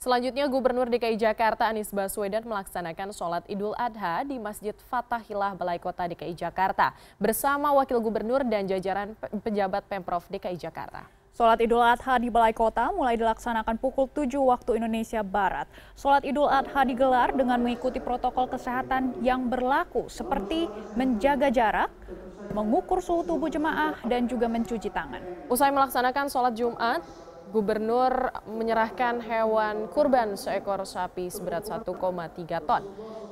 Selanjutnya, Gubernur DKI Jakarta Anies Baswedan melaksanakan sholat idul adha di Masjid Fatahillah Balai Kota DKI Jakarta bersama Wakil Gubernur dan jajaran pejabat Pemprov DKI Jakarta. Sholat Idul Adha di Balai Kota mulai dilaksanakan pukul 7 waktu Indonesia Barat. Sholat Idul Adha digelar dengan mengikuti protokol kesehatan yang berlaku seperti menjaga jarak, mengukur suhu tubuh jemaah, dan juga mencuci tangan. Usai melaksanakan sholat Jumat, Gubernur menyerahkan hewan kurban seekor sapi seberat 1,3 ton.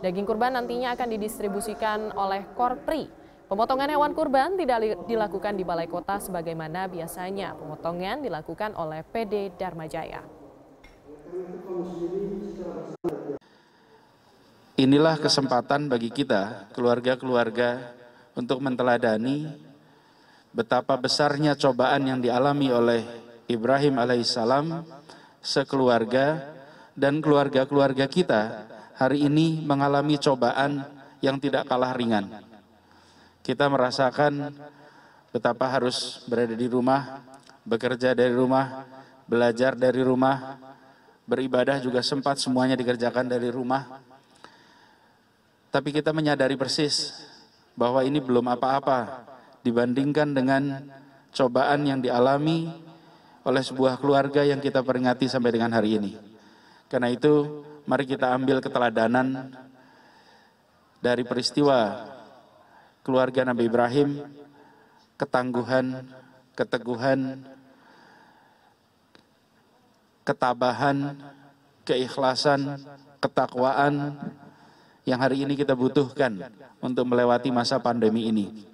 Daging kurban nantinya akan didistribusikan oleh Korpri. Pemotongan hewan kurban tidak dilakukan di Balai Kota sebagaimana biasanya. Pemotongan dilakukan oleh PD Dharma Jaya. Inilah kesempatan bagi kita, keluarga-keluarga, untuk menteladani betapa besarnya cobaan yang dialami oleh Ibrahim alaihissalam sekeluarga dan keluarga-keluarga kita hari ini mengalami cobaan yang tidak kalah ringan. Kita merasakan betapa harus berada di rumah, bekerja dari rumah, belajar dari rumah, beribadah juga sempat semuanya dikerjakan dari rumah. Tapi kita menyadari persis bahwa ini belum apa-apa dibandingkan dengan cobaan yang dialami oleh sebuah keluarga yang kita peringati sampai dengan hari ini. Karena itu, mari kita ambil keteladanan dari peristiwa keluarga Nabi Ibrahim, ketangguhan, keteguhan, ketabahan, keikhlasan, ketakwaan yang hari ini kita butuhkan untuk melewati masa pandemi ini.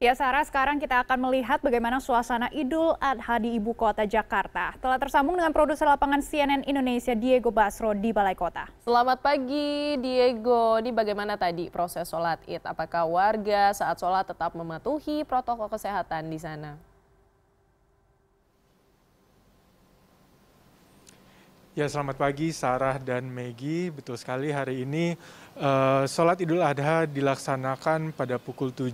Ya Sarah, sekarang kita akan melihat bagaimana suasana Idul Adha di Ibu Kota Jakarta. Telah tersambung dengan produser lapangan CNN Indonesia Diego Basro di Balai Kota. Selamat pagi Diego, Di bagaimana tadi proses sholat id? Apakah warga saat sholat tetap mematuhi protokol kesehatan di sana? Ya selamat pagi Sarah dan Megi. Betul sekali hari ini uh, sholat Idul Adha dilaksanakan pada pukul 7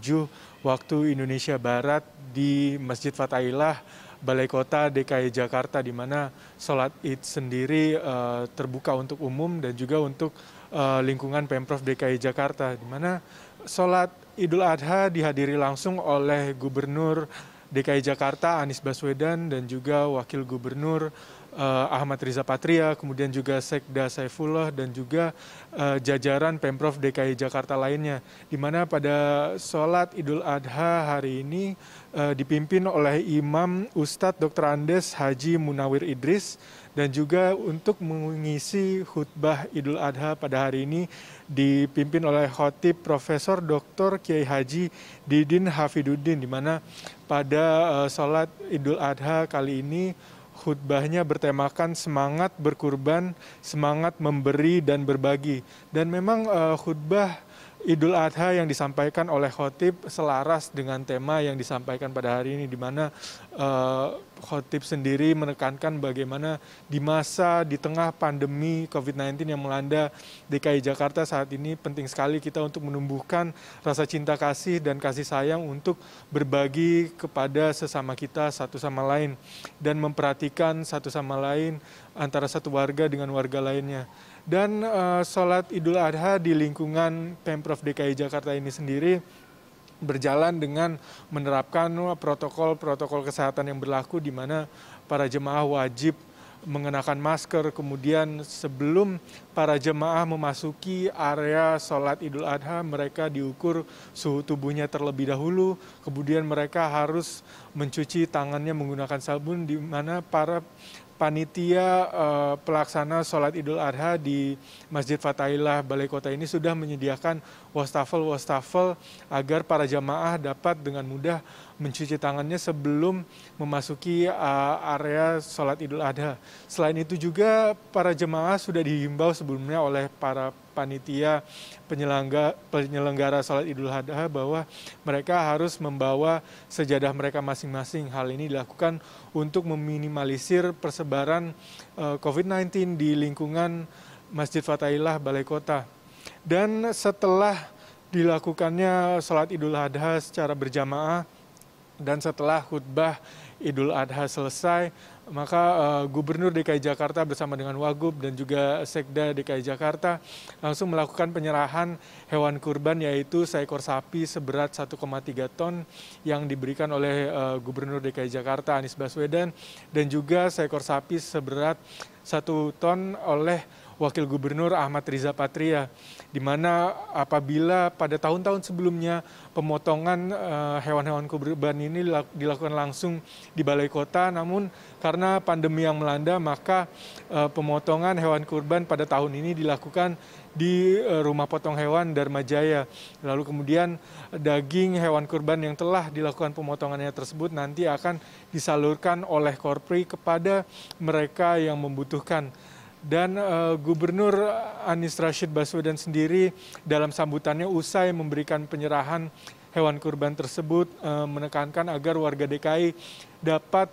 waktu Indonesia Barat di Masjid Fatailah Balai Kota DKI Jakarta di mana sholat Id sendiri uh, terbuka untuk umum dan juga untuk uh, lingkungan Pemprov DKI Jakarta di mana sholat Idul Adha dihadiri langsung oleh Gubernur DKI Jakarta Anies Baswedan dan juga Wakil Gubernur uh, Ahmad Riza Patria, kemudian juga Sekda Saifullah dan juga uh, jajaran Pemprov DKI Jakarta lainnya. Di mana pada sholat Idul Adha hari ini uh, dipimpin oleh Imam Ustadz Dr. Andes Haji Munawir Idris dan juga untuk mengisi khutbah Idul Adha pada hari ini dipimpin oleh khotib Profesor Dr. Kiai Haji Didin Hafiduddin di mana pada uh, sholat Idul Adha kali ini khutbahnya bertemakan semangat berkurban, semangat memberi dan berbagi. Dan memang uh, khutbah Idul Adha yang disampaikan oleh khotib selaras dengan tema yang disampaikan pada hari ini di mana uh, khotib sendiri menekankan bagaimana di masa di tengah pandemi COVID-19 yang melanda DKI Jakarta saat ini penting sekali kita untuk menumbuhkan rasa cinta kasih dan kasih sayang untuk berbagi kepada sesama kita satu sama lain dan memperhatikan satu sama lain antara satu warga dengan warga lainnya. Dan uh, eh, sholat Idul Adha di lingkungan Pemprov DKI Jakarta ini sendiri berjalan dengan menerapkan protokol-protokol kesehatan yang berlaku di mana para jemaah wajib mengenakan masker, kemudian sebelum para jemaah memasuki area sholat Idul Adha, mereka diukur suhu tubuhnya terlebih dahulu, kemudian mereka harus mencuci tangannya menggunakan sabun, di mana para panitia eh, pelaksana sholat Idul Adha di Masjid Fatailah Balai Kota ini sudah menyediakan wastafel-wastafel agar para jemaah dapat dengan mudah mencuci tangannya sebelum memasuki uh, area sholat idul adha. Selain itu juga para jemaah sudah dihimbau sebelumnya oleh para panitia penyelenggara, penyelenggara sholat idul adha bahwa mereka harus membawa sejadah mereka masing-masing. Hal ini dilakukan untuk meminimalisir persebaran uh, COVID-19 di lingkungan Masjid Fatailah Balai Kota. Dan setelah dilakukannya sholat idul adha secara berjamaah, dan setelah khutbah Idul Adha selesai, maka uh, Gubernur DKI Jakarta bersama dengan Wagub dan juga Sekda DKI Jakarta langsung melakukan penyerahan hewan kurban yaitu seekor sapi seberat 1,3 ton yang diberikan oleh uh, Gubernur DKI Jakarta Anies Baswedan dan juga seekor sapi seberat 1 ton oleh Wakil Gubernur Ahmad Riza Patria, di mana apabila pada tahun-tahun sebelumnya pemotongan eh, hewan-hewan kurban ini dilakukan langsung di balai kota, namun karena pandemi yang melanda maka eh, pemotongan hewan kurban pada tahun ini dilakukan di eh, rumah potong hewan Dharma Jaya. Lalu kemudian daging hewan kurban yang telah dilakukan pemotongannya tersebut nanti akan disalurkan oleh Korpri kepada mereka yang membutuhkan dan uh, Gubernur Anies Rashid Baswedan sendiri dalam sambutannya usai memberikan penyerahan hewan kurban tersebut uh, menekankan agar warga DKI dapat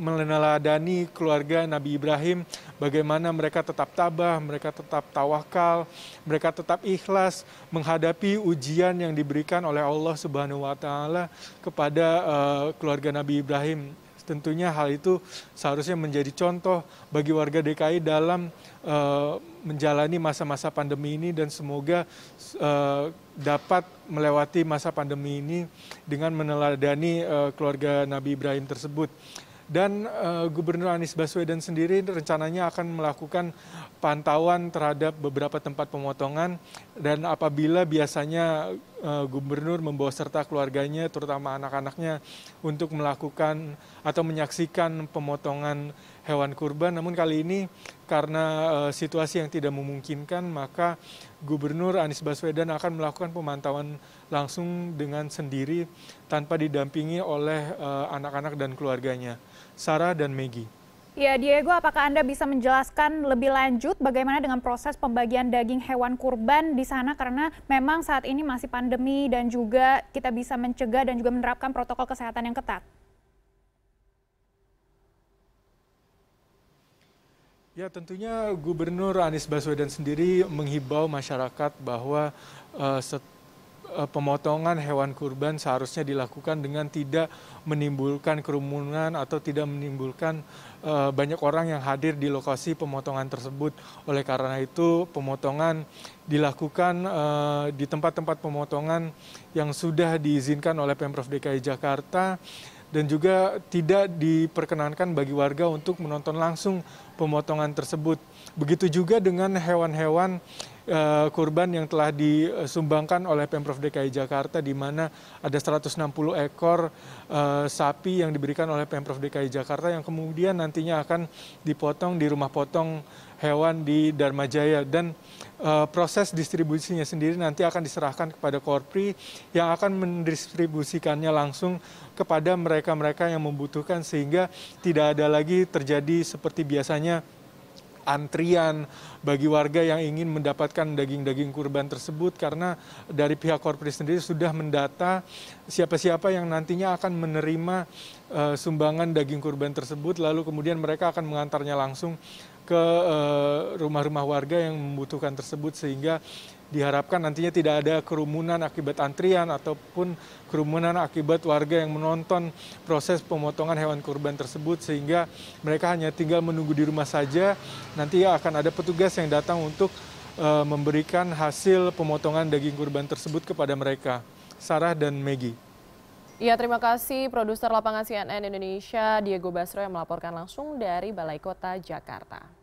meneladani keluarga Nabi Ibrahim bagaimana mereka tetap tabah, mereka tetap tawakal, mereka tetap ikhlas menghadapi ujian yang diberikan oleh Allah Subhanahu wa taala kepada uh, keluarga Nabi Ibrahim tentunya hal itu seharusnya menjadi contoh bagi warga DKI dalam uh, menjalani masa-masa pandemi ini dan semoga uh, dapat melewati masa pandemi ini dengan meneladani uh, keluarga Nabi Ibrahim tersebut. Dan uh, Gubernur Anies Baswedan sendiri rencananya akan melakukan pantauan terhadap beberapa tempat pemotongan dan apabila biasanya uh, gubernur membawa serta keluarganya terutama anak-anaknya untuk melakukan atau menyaksikan pemotongan hewan kurban. Namun kali ini karena e, situasi yang tidak memungkinkan maka Gubernur Anies Baswedan akan melakukan pemantauan langsung dengan sendiri tanpa didampingi oleh eh, anak-anak e, dan keluarganya. Sarah dan Megi. Ya, Diego, apakah Anda bisa menjelaskan lebih lanjut bagaimana dengan proses pembagian daging hewan kurban di sana? Karena memang saat ini masih pandemi dan juga kita bisa mencegah dan juga menerapkan protokol kesehatan yang ketat. Ya tentunya Gubernur Anies Baswedan sendiri menghibau masyarakat bahwa uh, uh, pemotongan hewan kurban seharusnya dilakukan dengan tidak menimbulkan kerumunan atau tidak menimbulkan uh, banyak orang yang hadir di lokasi pemotongan tersebut. Oleh karena itu pemotongan dilakukan uh, di tempat-tempat pemotongan yang sudah diizinkan oleh Pemprov DKI Jakarta dan juga tidak diperkenankan bagi warga untuk menonton langsung pemotongan tersebut. Begitu juga dengan hewan-hewan Eh, kurban yang telah disumbangkan oleh Pemprov DKI Jakarta di mana ada 160 ekor eh, sapi yang diberikan oleh Pemprov DKI Jakarta yang kemudian nantinya akan dipotong di rumah potong hewan di Darmajaya dan eh, proses distribusinya sendiri nanti akan diserahkan kepada Korpri yang akan mendistribusikannya langsung kepada mereka-mereka yang membutuhkan sehingga tidak ada lagi terjadi seperti biasanya antrian bagi warga yang ingin mendapatkan daging-daging kurban tersebut karena dari pihak korporasi sendiri sudah mendata siapa-siapa yang nantinya akan menerima uh, sumbangan daging kurban tersebut lalu kemudian mereka akan mengantarnya langsung ke eh, rumah-rumah rumah -rumah warga yang membutuhkan tersebut sehingga diharapkan nantinya tidak ada kerumunan akibat antrian ataupun kerumunan akibat warga yang menonton proses pemotongan hewan kurban tersebut sehingga mereka hanya tinggal menunggu di rumah saja. Nanti akan ada petugas yang datang untuk uh, memberikan hasil pemotongan daging kurban tersebut kepada mereka. Sarah dan Megi. Iya terima kasih produser lapangan CNN Indonesia Diego Basro yang melaporkan langsung dari Balai Kota Jakarta.